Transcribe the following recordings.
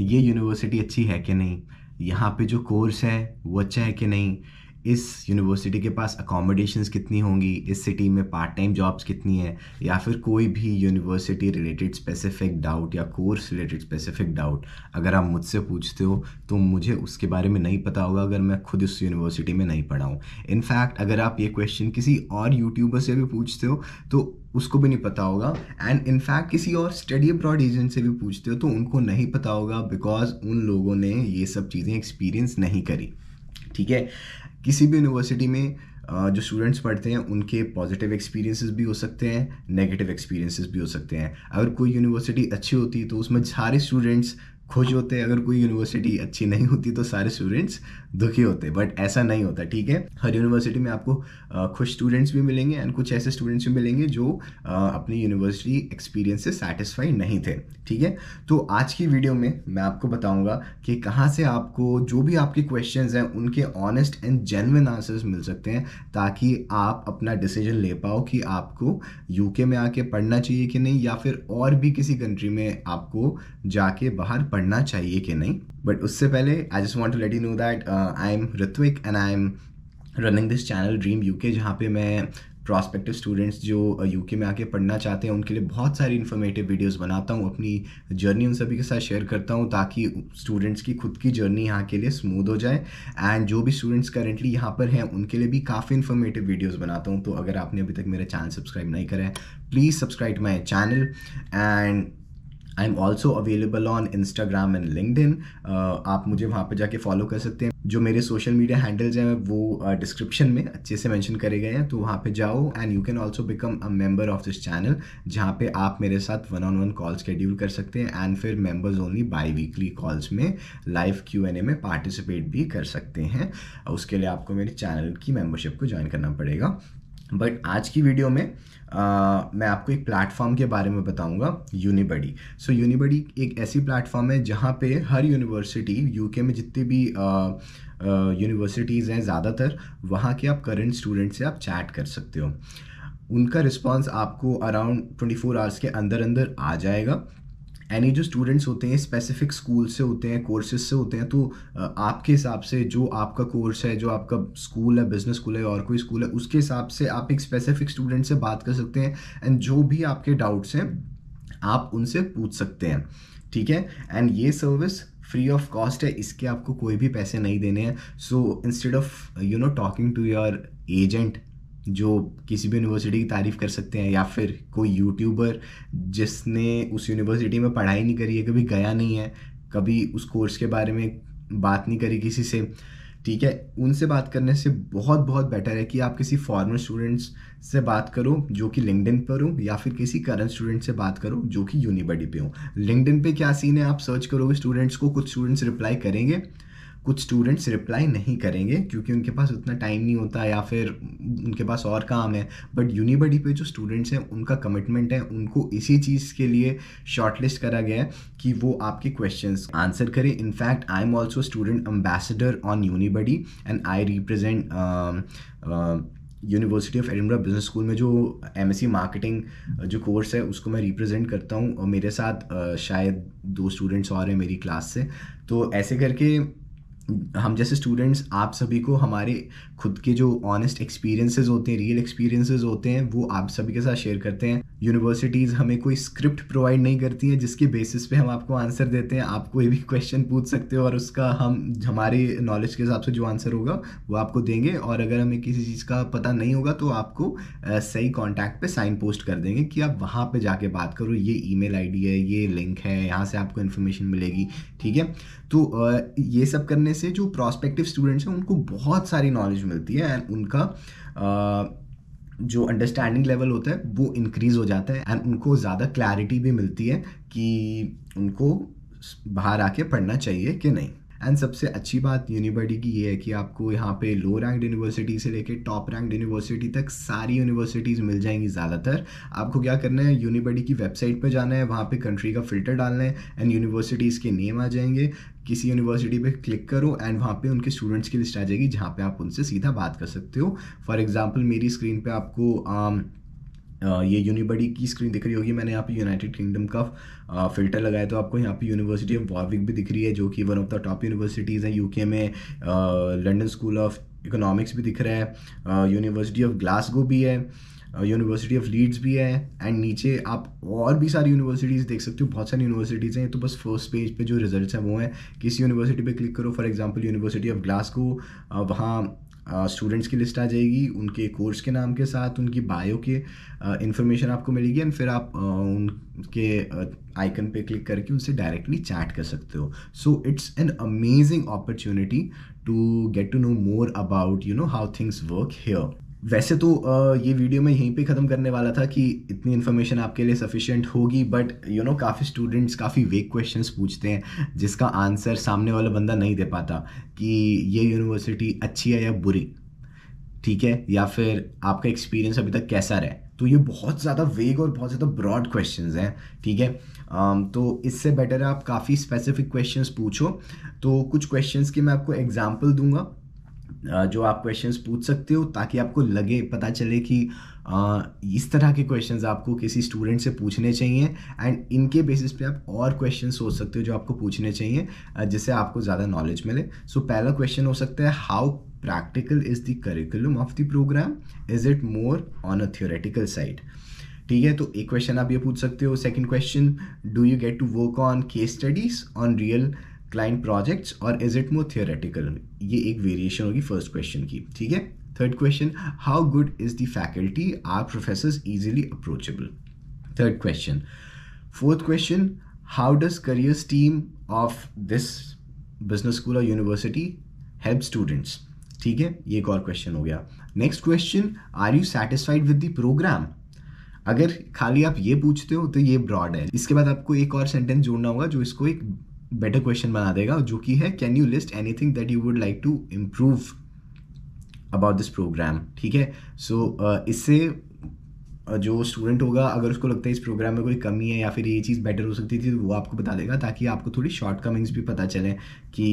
ये यूनिवर्सिटी अच्छी है कि नहीं यहाँ पे जो कोर्स है वो अच्छा है कि नहीं इस यूनिवर्सिटी के पास अकोमोडेशंस कितनी होंगी इस सिटी में पार्ट टाइम जॉब्स कितनी हैं या फिर कोई भी यूनिवर्सिटी रिलेटेड स्पेसिफिक डाउट या कोर्स रिलेटेड स्पेसिफिक डाउट अगर आप मुझसे पूछते हो तो मुझे उसके बारे में नहीं पता होगा अगर मैं खुद उस यूनिवर्सिटी में नहीं पढ़ाऊँ इनफैक्ट अगर आप ये क्वेश्चन किसी और यूट्यूबर से भी पूछते हो तो उसको भी नहीं पता होगा एंड इनफैक्ट किसी और स्टडी अब्रॉड एजेंट से भी पूछते हो तो उनको नहीं पता होगा बिकॉज उन लोगों ने ये सब चीज़ें एक्सपीरियंस नहीं करी ठीक है किसी भी यूनिवर्सिटी में जो स्टूडेंट्स पढ़ते हैं उनके पॉजिटिव एक्सपीरियंसेस भी हो सकते हैं नेगेटिव एक्सपीरियंसेस भी हो सकते हैं अगर कोई यूनिवर्सिटी अच्छी होती है तो उसमें सारे स्टूडेंट्स खुश होते अगर कोई यूनिवर्सिटी अच्छी नहीं होती तो सारे स्टूडेंट्स दुखी होते बट ऐसा नहीं होता ठीक है हर यूनिवर्सिटी में आपको खुश स्टूडेंट्स भी मिलेंगे एंड कुछ ऐसे स्टूडेंट्स भी मिलेंगे जो अपनी यूनिवर्सिटी एक्सपीरियंस से सेटिस्फाई नहीं थे ठीक है तो आज की वीडियो में मैं आपको बताऊंगा कि कहाँ से आपको जो भी आपके क्वेश्चन हैं उनके ऑनेस्ट एंड जेनविन आंसर्स मिल सकते हैं ताकि आप अपना डिसीजन ले पाओ कि आपको यूके में आके पढ़ना चाहिए कि नहीं या फिर और भी किसी कंट्री में आपको जाके बाहर पढ़ना चाहिए कि नहीं बट उससे पहले I just want to let you know that I am Ritwik and I am running this channel Dream UK जहाँ पे मैं प्रॉस्पेक्टिव स्टूडेंट्स जो यू uh, के में आके पढ़ना चाहते हैं उनके लिए बहुत सारी इन्फॉर्मेटिव वीडियोज़ बनाता हूँ अपनी जर्नी उन सभी के साथ शेयर करता हूँ ताकि स्टूडेंट्स की खुद की जर्नी यहाँ के लिए स्मूद हो जाए एंड जो भी स्टूडेंट्स करेंटली यहाँ पर हैं उनके लिए भी काफ़ी इन्फॉर्मेटिव वीडियोज़ बनाता हूँ तो अगर आपने अभी तक मेरा चैनल सब्सक्राइब नहीं करा है please subscribe my channel and I am also available on Instagram and LinkedIn आप मुझे वहाँ पर जाके फॉलो कर सकते हैं जो मेरे सोशल मीडिया हैंडल्स हैं वो डिस्क्रिप्शन uh, में अच्छे से मैंशन करे गए हैं तो वहाँ पर जाओ and you can also become a member of this channel जहाँ पर आप मेरे साथ one on one call schedule कर सकते हैं एंड फिर members only biweekly calls में लाइव क्यू एन ए में पार्टिसिपेट भी कर सकते हैं उसके लिए आपको मेरे चैनल की मेम्बरशिप को ज्वाइन करना पड़ेगा बट आज की वीडियो में Uh, मैं आपको एक प्लेटफॉर्म के बारे में बताऊंगा यूनिबडी सो यूनिबडी एक ऐसी प्लेटफॉर्म है जहाँ पे हर यूनिवर्सिटी यूके में जितनी भी यूनिवर्सिटीज़ हैं ज़्यादातर वहाँ के आप करंट स्टूडेंट से आप चैट कर सकते हो उनका रिस्पांस आपको अराउंड 24 आवर्स के अंदर अंदर आ जाएगा एनी जो स्टूडेंट्स होते हैं स्पेसिफिक स्कूल से होते हैं कोर्सेज से होते हैं तो आपके हिसाब से जो आपका कोर्स है जो आपका स्कूल है बिजनेस स्कूल है और कोई स्कूल है उसके हिसाब से आप एक स्पेसिफिक स्टूडेंट से बात कर सकते हैं एंड जो भी आपके डाउट्स हैं आप उनसे पूछ सकते हैं ठीक है एंड ये सर्विस फ्री ऑफ कॉस्ट है इसके आपको कोई भी पैसे नहीं देने हैं so instead of you know talking to your agent जो किसी भी यूनिवर्सिटी की तारीफ़ कर सकते हैं या फिर कोई यूट्यूबर जिसने उस यूनिवर्सिटी में पढ़ाई नहीं करी है कभी गया नहीं है कभी उस कोर्स के बारे में बात नहीं करी किसी से ठीक है उनसे बात करने से बहुत बहुत बेटर है कि आप किसी फॉर्मर स्टूडेंट्स से बात करो जो कि लिंकडिन पर हो या फिर किसी करंट स्टूडेंट से बात करो जो कि यूनिबडी पे हो लिंकडिन पे क्या सीन है आप सर्च करोगे स्टूडेंट्स को कुछ स्टूडेंट्स रिप्लाई करेंगे कुछ स्टूडेंट्स रिप्लाई नहीं करेंगे क्योंकि उनके पास उतना टाइम नहीं होता या फिर उनके पास और काम है बट यूनिबडी पे जो स्टूडेंट्स हैं उनका कमिटमेंट है उनको इसी चीज़ के लिए शॉर्टलिस्ट करा गया है कि वो आपके क्वेश्चन आंसर करें in fact I am also student ambassador on Unibuddy and I represent university of Edinburgh business school में जो एम मार्केटिंग uh, जो कोर्स है उसको मैं रिप्रेजेंट करता हूँ और मेरे साथ uh, शायद दो स्टूडेंट्स और हैं मेरी क्लास से तो ऐसे करके हम जैसे स्टूडेंट्स आप सभी को हमारे खुद के जो ऑनेस्ट एक्सपीरियंसेस होते हैं रियल एक्सपीरियंसेस होते हैं वो आप सभी के साथ शेयर करते हैं यूनिवर्सिटीज़ हमें कोई स्क्रिप्ट प्रोवाइड नहीं करती हैं जिसके बेसिस पे हम आपको आंसर देते हैं आप कोई भी क्वेश्चन पूछ सकते हो और उसका हम हमारे नॉलेज के हिसाब से जो आंसर होगा वो आपको देंगे और अगर हमें किसी चीज़ का पता नहीं होगा तो आपको सही कॉन्टैक्ट पर साइन पोस्ट कर देंगे कि आप वहाँ पर जाके बात करो ये ई मेल है ये लिंक है यहाँ से आपको इन्फॉर्मेशन मिलेगी ठीक है तो ये सब करने करने से जो प्रॉस्पेक्टिव स्टूडेंट्स हैं उनको बहुत सारी नॉलेज मिलती है एंड उनका जो अंडरस्टैंडिंग लेवल होता है वो इंक्रीज़ हो जाता है एंड उनको ज़्यादा क्लैरिटी भी मिलती है कि उनको बाहर आके पढ़ना चाहिए कि नहीं एंड सबसे अच्छी बात यूनिवर्सिटी की ये है कि आपको यहाँ पे लो रैंक्ड यूनिवर्सिटी से लेके टॉप रैंक्ड यूनिवर्सिटी तक सारी यूनिवर्सिटीज़ मिल जाएंगी ज़्यादातर आपको क्या करना है यूनिवर्सिटी की वेबसाइट पर जाना है वहाँ पर कंट्री का फिल्टर डालना है एंड यूनिवर्सिटीज़ के नेम आ जाएंगे किसी यूनिवर्सिटी पे क्लिक करो एंड वहाँ पे उनके स्टूडेंट्स की लिस्ट आ जाएगी जहाँ पे आप उनसे सीधा बात कर सकते हो फॉर एग्जांपल मेरी स्क्रीन पे आपको um, ये यूनिबडी की स्क्रीन दिख रही होगी मैंने यहाँ पे यूनाइटेड किंगडम का फिल्टर लगाया तो आपको यहाँ पे यूनिवर्सिटी ऑफ वार्विक भी दिख रही है जो कि one of the top universities हैं यूके में लंडन स्कूल ऑफ इकोनॉमिक्स भी दिख रहा है यूनिवर्सिटी ऑफ ग्लासगो भी है यूनिवर्सिटी ऑफ लीड्स भी है एंड नीचे आप और भी सारी यूनिवर्सिटीज़ देख सकते हो बहुत सारी यूनिवर्सिटीज़ हैं तो बस फर्स्ट पेज पे जो रिजल्ट्स हैं वो हैं किसी यूनिवर्सिटी पे क्लिक करो for example university of Glasgow वहाँ स्टूडेंट्स की लिस्ट आ जाएगी उनके कोर्स के नाम के साथ उनकी बायो के इन्फॉर्मेशन आपको मिलेगी एंड फिर आप उनके आइकन पे क्लिक करके उनसे डायरेक्टली चैट कर सकते हो so it's an amazing opportunity to get to know more about you know how things work here वैसे तो ये वीडियो मैं यहीं पे ख़त्म करने वाला था कि इतनी इन्फॉर्मेशन आपके लिए सफिशिएंट होगी बट यू नो काफ़ी स्टूडेंट्स काफ़ी वेक क्वेश्चंस पूछते हैं जिसका आंसर सामने वाला बंदा नहीं दे पाता कि ये यूनिवर्सिटी अच्छी है या बुरी ठीक है या फिर आपका एक्सपीरियंस अभी तक कैसा रहे तो ये बहुत ज़्यादा वेग और बहुत ज़्यादा ब्रॉड क्वेश्चन हैं ठीक है तो इससे बेटर है आप काफ़ी स्पेसिफिक क्वेश्चन पूछो तो कुछ क्वेश्चन की मैं आपको एग्जाम्पल दूंगा जो आप क्वेश्चंस पूछ सकते हो ताकि आपको लगे पता चले कि इस तरह के क्वेश्चंस आपको किसी स्टूडेंट से पूछने चाहिए एंड इनके बेसिस पे आप और क्वेश्चन सोच सकते हो जो आपको पूछने चाहिए जिससे आपको ज़्यादा नॉलेज मिले सो so, पहला क्वेश्चन हो सकता है how practical is the curriculum of the programme is it more on a theoretical side ठीक है तो एक क्वेश्चन आप ये पूछ सकते हो second question do you get to work on case studies on real client projects और इज इट मोर थियोरेटिकल ये एक वेरिएशन होगी फर्स्ट क्वेश्चन की ठीक है third question how good is the faculty or professor easily approachable third question fourth question how does careers team of this business school और university help students ठीक है ये एक और क्वेश्चन हो गया next question are you satisfied with the programme अगर खाली आप ये पूछते हो तो ये ब्रॉड है इसके बाद आपको एक और सेंटेंस जोड़ना होगा जो इसको एक बेटर क्वेश्चन बना देगा जो कि है can you list anything that you would like to improve about this programme ठीक है सो uh, इससे uh, जो स्टूडेंट होगा अगर उसको लगता है इस प्रोग्राम में कोई कमी है या फिर ये चीज़ बेटर हो सकती थी तो वो आपको बता देगा ताकि आपको थोड़ी शॉर्ट कमिंग्स भी पता चलें कि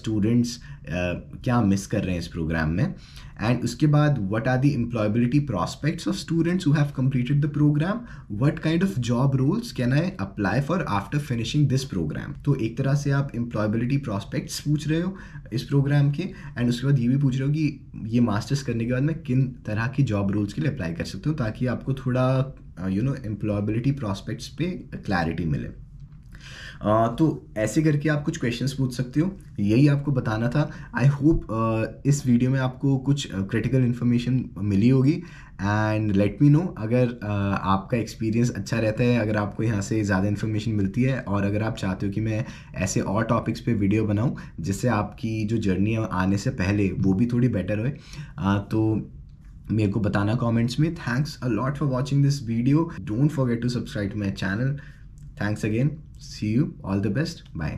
स्टूडेंट्स uh, uh, क्या मिस कर रहे हैं इस प्रोग्राम में एंड उसके बाद what are the employability prospects of students who have the programme what kind of job roles can I apply for after finishing this programme तो एक तरह से आप एम्प्लॉयबिलिटी प्रॉस्पेक्ट्स पूछ रहे हो इस प्रोग्राम के एंड उसके बाद ये भी पूछ रहे हो कि ये मास्टर्स करने के बाद मैं किन तरह की जॉब रोल्स के लिए अप्लाई कर सकता हूँ ताकि आपको थोड़ा यू नो एम्प्लॉयबिलिटी प्रॉस्पेक्ट्स पे क्लैरिटी मिले तो ऐसे करके आप कुछ क्वेश्चंस पूछ सकते हो यही आपको बताना था आई होप इस वीडियो में आपको कुछ क्रिटिकल इन्फॉर्मेशन मिली होगी एंड लेट मी नो अगर uh, आपका एक्सपीरियंस अच्छा रहता है अगर आपको यहाँ से ज़्यादा इन्फॉर्मेशन मिलती है और अगर आप चाहते हो कि मैं ऐसे और टॉपिक्स पे वीडियो बनाऊँ जिससे आपकी जो जर्नी आने से पहले वो भी थोड़ी बेटर होए uh, तो मेरे को बताना कमेंट्स में thanks a lot for watching this video don't forget to subscribe my channel thanks again See you. All the best. Bye.